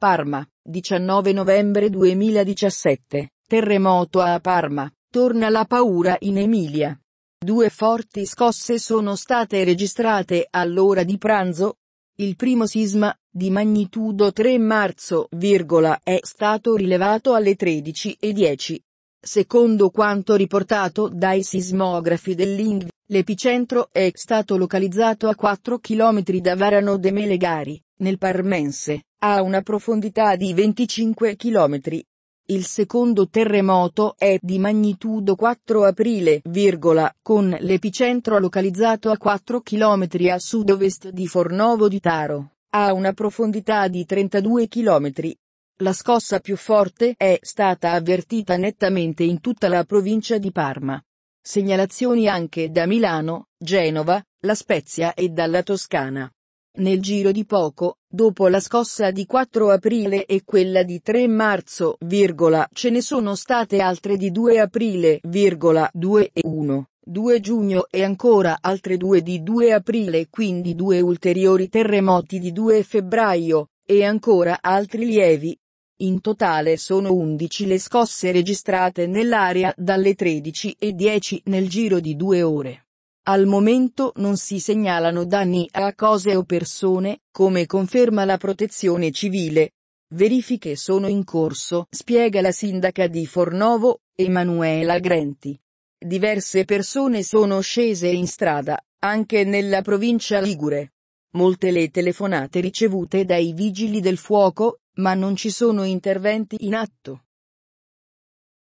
Parma, 19 novembre 2017, terremoto a Parma, torna la paura in Emilia. Due forti scosse sono state registrate all'ora di pranzo. Il primo sisma, di magnitudo 3 marzo, virgola, è stato rilevato alle 13.10. Secondo quanto riportato dai sismografi dell'ING, l'epicentro è stato localizzato a 4 km da Varano de Melegari nel Parmense, a una profondità di 25 km. Il secondo terremoto è di magnitudo 4 aprile, virgola, con l'epicentro localizzato a 4 km a sud-ovest di Fornovo di Taro, a una profondità di 32 km. La scossa più forte è stata avvertita nettamente in tutta la provincia di Parma. Segnalazioni anche da Milano, Genova, La Spezia e dalla Toscana. Nel giro di poco, dopo la scossa di 4 aprile e quella di 3 marzo, virgola, ce ne sono state altre di 2 aprile, virgola, 2 e 1. 2 giugno e ancora altre due di 2 aprile quindi due ulteriori terremoti di 2 febbraio, e ancora altri lievi. In totale sono 11 le scosse registrate nell'area dalle 13 e 10 nel giro di due ore. Al momento non si segnalano danni a cose o persone, come conferma la protezione civile. Verifiche sono in corso, spiega la sindaca di Fornovo, Emanuela Grenti. Diverse persone sono scese in strada, anche nella provincia Ligure. Molte le telefonate ricevute dai vigili del fuoco, ma non ci sono interventi in atto.